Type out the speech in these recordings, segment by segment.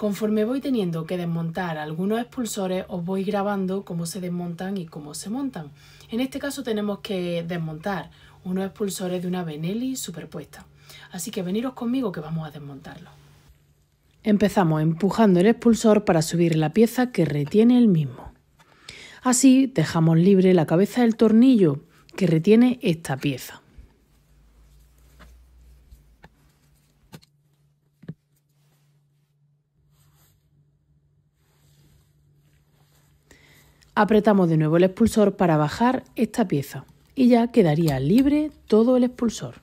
Conforme voy teniendo que desmontar algunos expulsores, os voy grabando cómo se desmontan y cómo se montan. En este caso tenemos que desmontar unos expulsores de una Benelli superpuesta. Así que veniros conmigo que vamos a desmontarlo. Empezamos empujando el expulsor para subir la pieza que retiene el mismo. Así dejamos libre la cabeza del tornillo que retiene esta pieza. Apretamos de nuevo el expulsor para bajar esta pieza y ya quedaría libre todo el expulsor.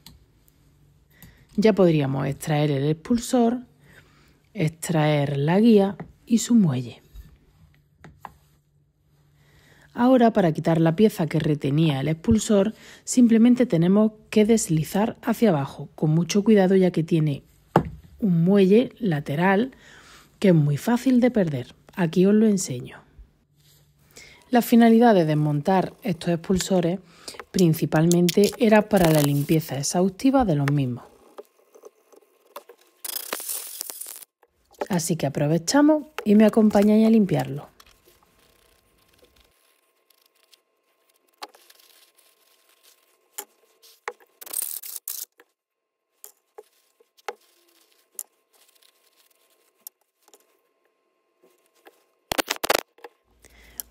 Ya podríamos extraer el expulsor, extraer la guía y su muelle. Ahora para quitar la pieza que retenía el expulsor simplemente tenemos que deslizar hacia abajo con mucho cuidado ya que tiene un muelle lateral que es muy fácil de perder. Aquí os lo enseño. La finalidad de desmontar estos expulsores principalmente era para la limpieza exhaustiva de los mismos. Así que aprovechamos y me acompañáis a limpiarlo.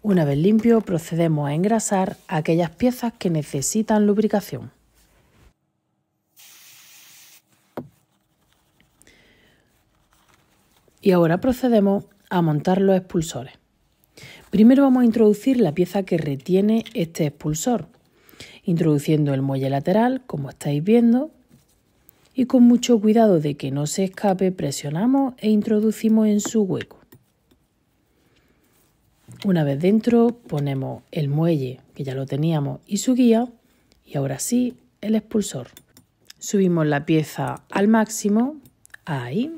Una vez limpio, procedemos a engrasar aquellas piezas que necesitan lubricación. Y ahora procedemos a montar los expulsores. Primero vamos a introducir la pieza que retiene este expulsor, introduciendo el muelle lateral, como estáis viendo, y con mucho cuidado de que no se escape presionamos e introducimos en su hueco. Una vez dentro ponemos el muelle, que ya lo teníamos, y su guía, y ahora sí el expulsor. Subimos la pieza al máximo, ahí,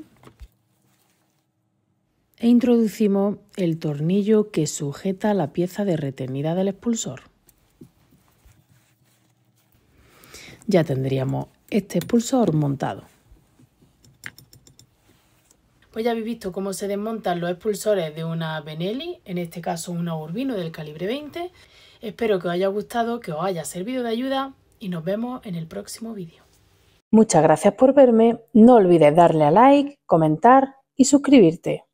e introducimos el tornillo que sujeta la pieza de retenida del expulsor. Ya tendríamos este expulsor montado. Pues ya habéis visto cómo se desmontan los expulsores de una Benelli, en este caso una Urbino del calibre 20. Espero que os haya gustado, que os haya servido de ayuda y nos vemos en el próximo vídeo. Muchas gracias por verme, no olvides darle a like, comentar y suscribirte.